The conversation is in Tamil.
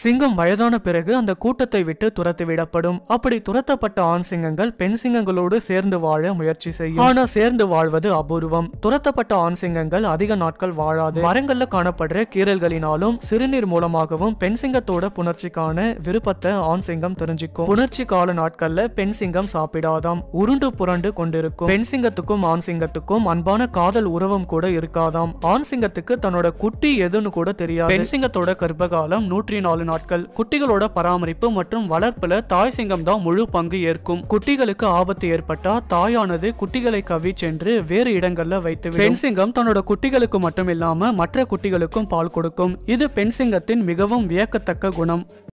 சிங்கம் வயதான பிறகு அந்த கூட்டத்தை விட்டு துரத்து விடப்படும் அப்படி துரத்தப்பட்ட ஆண் சிங்கங்கள் பெண் சிங்கங்களோடு சேர்ந்து வாழ முயற்சி செய்யும் ஆனா சேர்ந்து வாழ்வது அபூர்வம் துரத்தப்பட்ட ஆண் சிங்கங்கள் அதிக நாட்கள் வாழாது மரங்கள்ல காணப்படுற கீரல்களினாலும் சிறுநீர் மூலமாகவும் பெண் சிங்கத்தோட புணர்ச்சிக்கான விருப்பத்தை ஆண் சிங்கம் தெரிஞ்சுக்கும் புணர்ச்சி கால நாட்கள்ல பெண் சிங்கம் சாப்பிடாதாம் உருண்டு புரண்டு கொண்டிருக்கும் பெண் சிங்கத்துக்கும் ஆண் சிங்கத்துக்கும் அன்பான காதல் உறவும் கூட இருக்காதாம் ஆண் சிங்கத்துக்கு தன்னோட குட்டி எதுன்னு கூட தெரியாது பெண் சிங்கத்தோட கர்ப்பகாலம் நூற்றி நாலு நாட்கள் குட்டிகளோட பராமரிப்பு மற்றும் வளர்ப்புல தாய் சிங்கம் தான் முழு பங்கு ஏற்கும் குட்டிகளுக்கு ஆபத்து ஏற்பட்டா தாயானது குட்டிகளை கவி சென்று வேறு இடங்கள்ல வைத்து பெண் சிங்கம் தன்னோட குட்டிகளுக்கு மட்டும் இல்லாம மற்ற குட்டிகளுக்கும் பால் கொடுக்கும் இது பெண் சிங்கத்தின் மிகவும் வியக்கத்தக்க குணம்